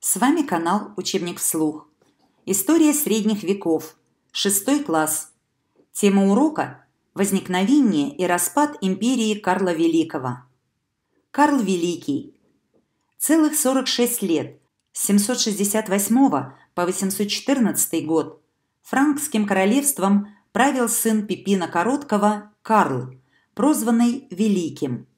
С вами канал «Учебник вслух». История средних веков. Шестой класс. Тема урока – возникновение и распад империи Карла Великого. Карл Великий. Целых 46 лет, с 768 по 814 год, франкским королевством правил сын Пипина Короткого Карл, прозванный Великим.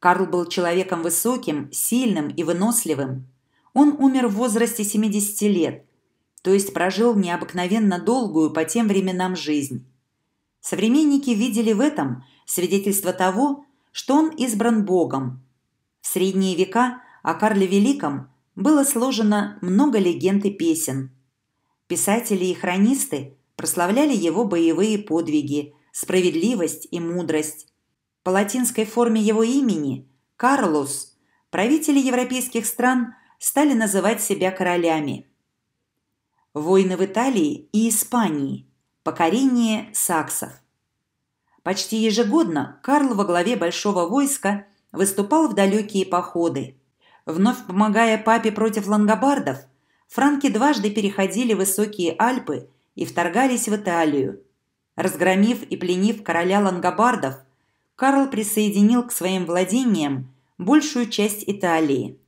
Карл был человеком высоким, сильным и выносливым – он умер в возрасте 70 лет, то есть прожил необыкновенно долгую по тем временам жизнь. Современники видели в этом свидетельство того, что он избран Богом. В средние века о Карле Великом было сложено много легенд и песен. Писатели и хронисты прославляли его боевые подвиги, справедливость и мудрость. По латинской форме его имени – Карлос – правители европейских стран стали называть себя королями. Войны в Италии и Испании, покорение саксов. Почти ежегодно Карл во главе большого войска выступал в далекие походы. Вновь помогая папе против лангобардов, франки дважды переходили высокие Альпы и вторгались в Италию. Разгромив и пленив короля лангобардов, Карл присоединил к своим владениям большую часть Италии.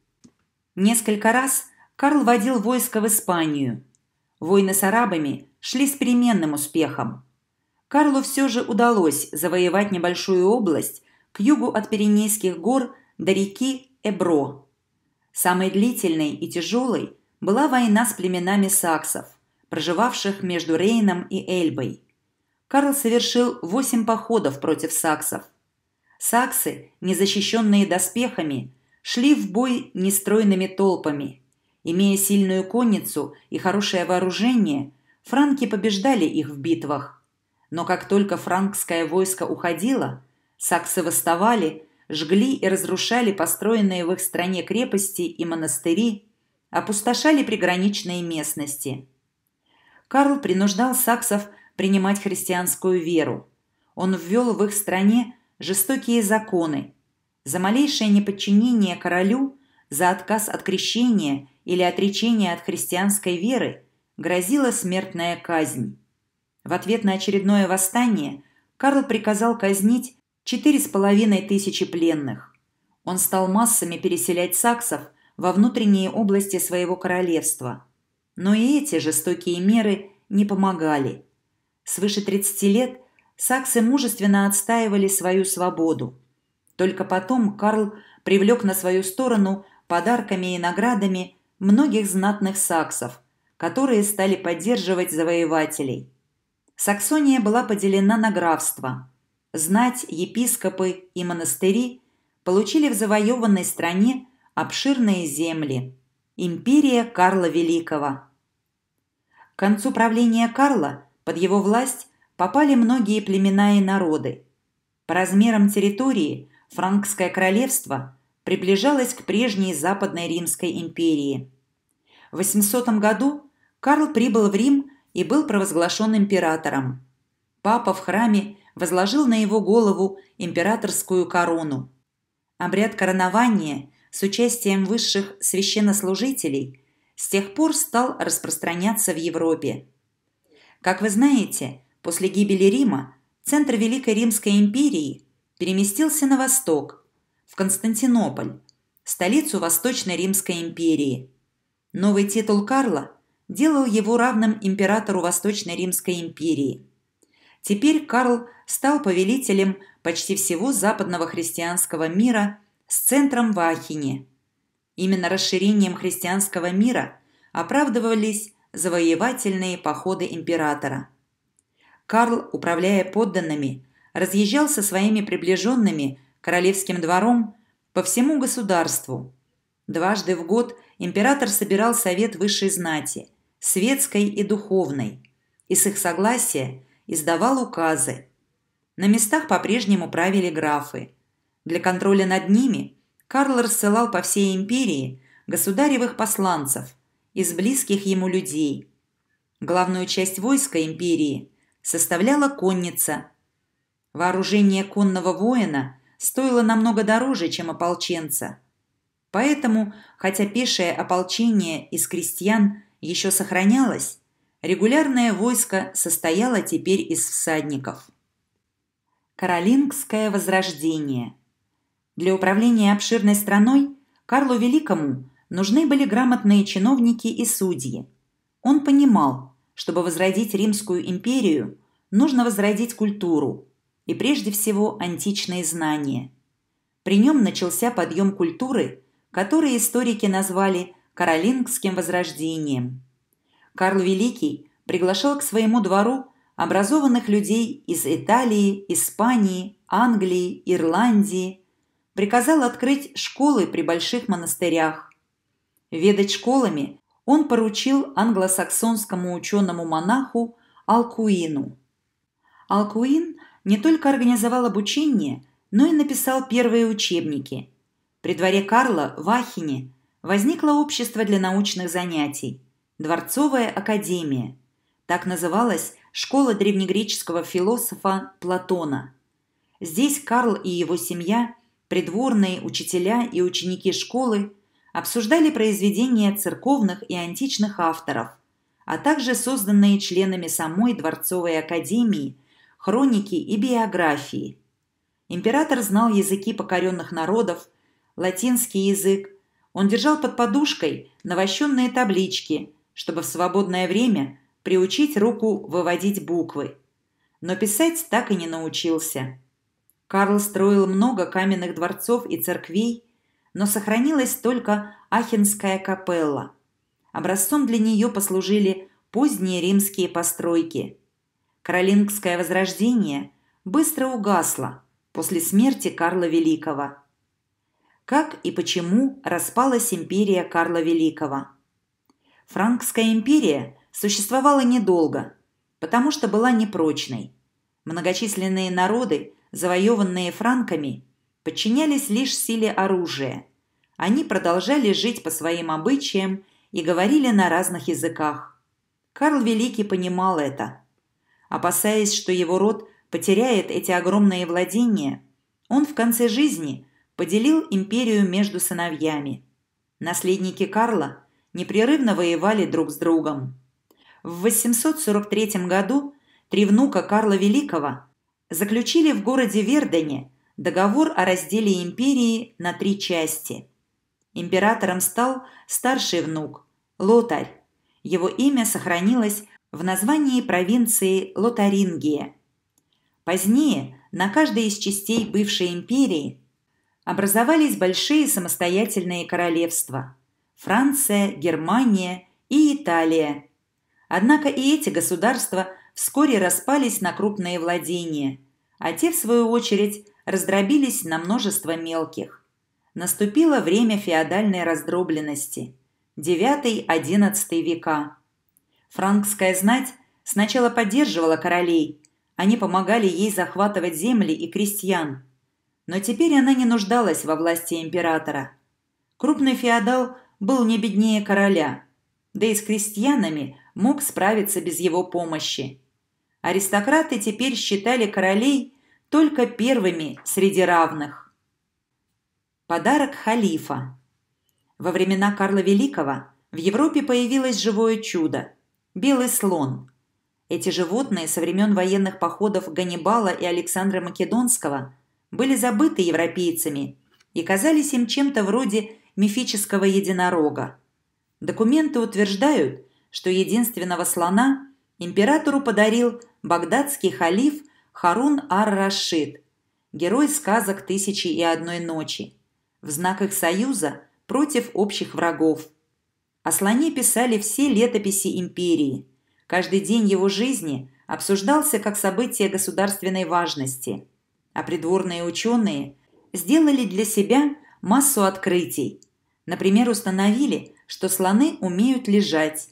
Несколько раз Карл водил войско в Испанию. Войны с арабами шли с переменным успехом. Карлу все же удалось завоевать небольшую область к югу от Пиренейских гор до реки Эбро. Самой длительной и тяжелой была война с племенами саксов, проживавших между Рейном и Эльбой. Карл совершил восемь походов против саксов. Саксы, незащищенные доспехами, шли в бой нестройными толпами. Имея сильную конницу и хорошее вооружение, франки побеждали их в битвах. Но как только франкское войско уходило, саксы восставали, жгли и разрушали построенные в их стране крепости и монастыри, опустошали приграничные местности. Карл принуждал саксов принимать христианскую веру. Он ввел в их стране жестокие законы – за малейшее неподчинение королю, за отказ от крещения или отречение от христианской веры грозила смертная казнь. В ответ на очередное восстание Карл приказал казнить четыре с половиной тысячи пленных. Он стал массами переселять саксов во внутренние области своего королевства. Но и эти жестокие меры не помогали. Свыше 30 лет саксы мужественно отстаивали свою свободу. Только потом Карл привлек на свою сторону подарками и наградами многих знатных саксов, которые стали поддерживать завоевателей. Саксония была поделена на графства. Знать, епископы и монастыри получили в завоеванной стране обширные земли. Империя Карла Великого. К концу правления Карла под его власть попали многие племена и народы. По размерам территории – Франкское королевство приближалось к прежней Западной Римской империи. В 800 году Карл прибыл в Рим и был провозглашен императором. Папа в храме возложил на его голову императорскую корону. Обряд коронования с участием высших священнослужителей с тех пор стал распространяться в Европе. Как вы знаете, после гибели Рима центр Великой Римской империи – переместился на восток, в Константинополь, столицу Восточной Римской империи. Новый титул Карла делал его равным императору Восточной Римской империи. Теперь Карл стал повелителем почти всего западного христианского мира с центром в Ахине. Именно расширением христианского мира оправдывались завоевательные походы императора. Карл, управляя подданными, разъезжал со своими приближенными королевским двором по всему государству. Дважды в год император собирал совет высшей знати, светской и духовной, и с их согласия издавал указы. На местах по-прежнему правили графы. Для контроля над ними Карл рассылал по всей империи государевых посланцев из близких ему людей. Главную часть войска империи составляла конница – Вооружение конного воина стоило намного дороже, чем ополченца. Поэтому, хотя пешее ополчение из крестьян еще сохранялось, регулярное войско состояло теперь из всадников. Каролингское возрождение. Для управления обширной страной Карлу Великому нужны были грамотные чиновники и судьи. Он понимал, чтобы возродить Римскую империю, нужно возродить культуру – и прежде всего античные знания. При нем начался подъем культуры, который историки назвали «каролингским возрождением». Карл Великий приглашал к своему двору образованных людей из Италии, Испании, Англии, Ирландии, приказал открыть школы при больших монастырях. Ведать школами он поручил англосаксонскому ученому-монаху Алкуину. Алкуин – не только организовал обучение, но и написал первые учебники. При дворе Карла в Ахине возникло общество для научных занятий – Дворцовая академия. Так называлась школа древнегреческого философа Платона. Здесь Карл и его семья, придворные учителя и ученики школы обсуждали произведения церковных и античных авторов, а также созданные членами самой Дворцовой академии – хроники и биографии. Император знал языки покоренных народов, латинский язык. Он держал под подушкой навощенные таблички, чтобы в свободное время приучить руку выводить буквы. Но писать так и не научился. Карл строил много каменных дворцов и церквей, но сохранилась только Ахенская капелла. Образцом для нее послужили поздние римские постройки – Каролингское возрождение быстро угасло после смерти Карла Великого. Как и почему распалась империя Карла Великого? Франкская империя существовала недолго, потому что была непрочной. Многочисленные народы, завоеванные франками, подчинялись лишь силе оружия. Они продолжали жить по своим обычаям и говорили на разных языках. Карл Великий понимал это – Опасаясь, что его род потеряет эти огромные владения, он в конце жизни поделил империю между сыновьями. Наследники Карла непрерывно воевали друг с другом. В 843 году три внука Карла Великого заключили в городе Вердене договор о разделе империи на три части. Императором стал старший внук – Лотарь. Его имя сохранилось в названии провинции Лотарингия. Позднее на каждой из частей бывшей империи образовались большие самостоятельные королевства – Франция, Германия и Италия. Однако и эти государства вскоре распались на крупные владения, а те, в свою очередь, раздробились на множество мелких. Наступило время феодальной раздробленности – IX-XI века – Франкская знать сначала поддерживала королей, они помогали ей захватывать земли и крестьян. Но теперь она не нуждалась во власти императора. Крупный феодал был не беднее короля, да и с крестьянами мог справиться без его помощи. Аристократы теперь считали королей только первыми среди равных. Подарок халифа. Во времена Карла Великого в Европе появилось живое чудо – белый слон. Эти животные со времен военных походов Ганнибала и Александра Македонского были забыты европейцами и казались им чем-то вроде мифического единорога. Документы утверждают, что единственного слона императору подарил багдадский халиф Харун ар-Рашид, герой сказок «Тысячи и одной ночи», в знак их союза против общих врагов – о слоне писали все летописи империи. Каждый день его жизни обсуждался как событие государственной важности, а придворные ученые сделали для себя массу открытий. Например, установили, что слоны умеют лежать.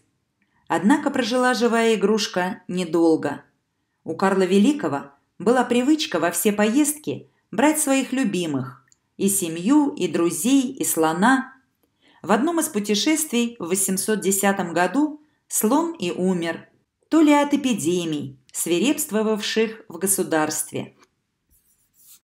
Однако прожила живая игрушка недолго. У Карла Великого была привычка во все поездки брать своих любимых – и семью, и друзей, и слона – в одном из путешествий в 810 году слон и умер, то ли от эпидемий, свирепствовавших в государстве,